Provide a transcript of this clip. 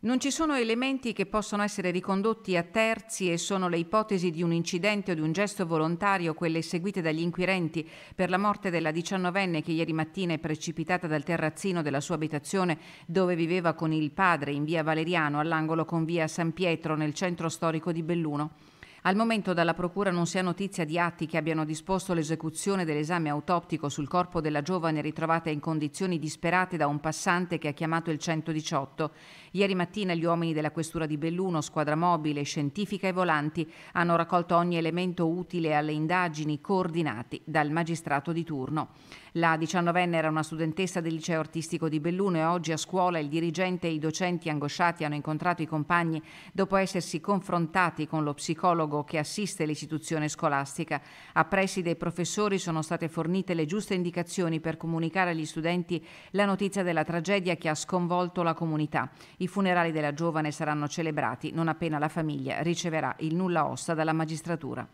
Non ci sono elementi che possono essere ricondotti a terzi e sono le ipotesi di un incidente o di un gesto volontario, quelle seguite dagli inquirenti per la morte della diciannovenne che ieri mattina è precipitata dal terrazzino della sua abitazione dove viveva con il padre in via Valeriano all'angolo con via San Pietro nel centro storico di Belluno. Al momento dalla Procura non si ha notizia di atti che abbiano disposto l'esecuzione dell'esame autoptico sul corpo della giovane ritrovata in condizioni disperate da un passante che ha chiamato il 118. Ieri mattina gli uomini della Questura di Belluno, squadra mobile, scientifica e volanti hanno raccolto ogni elemento utile alle indagini coordinati dal magistrato di turno. La diciannovenne era una studentessa del liceo artistico di Belluno e oggi a scuola il dirigente e i docenti angosciati hanno incontrato i compagni dopo essersi confrontati con lo psicologo pedagogo che assiste l'istituzione scolastica. A pressi dei professori sono state fornite le giuste indicazioni per comunicare agli studenti la notizia della tragedia che ha sconvolto la comunità. I funerali della giovane saranno celebrati non appena la famiglia riceverà il nulla osta dalla magistratura.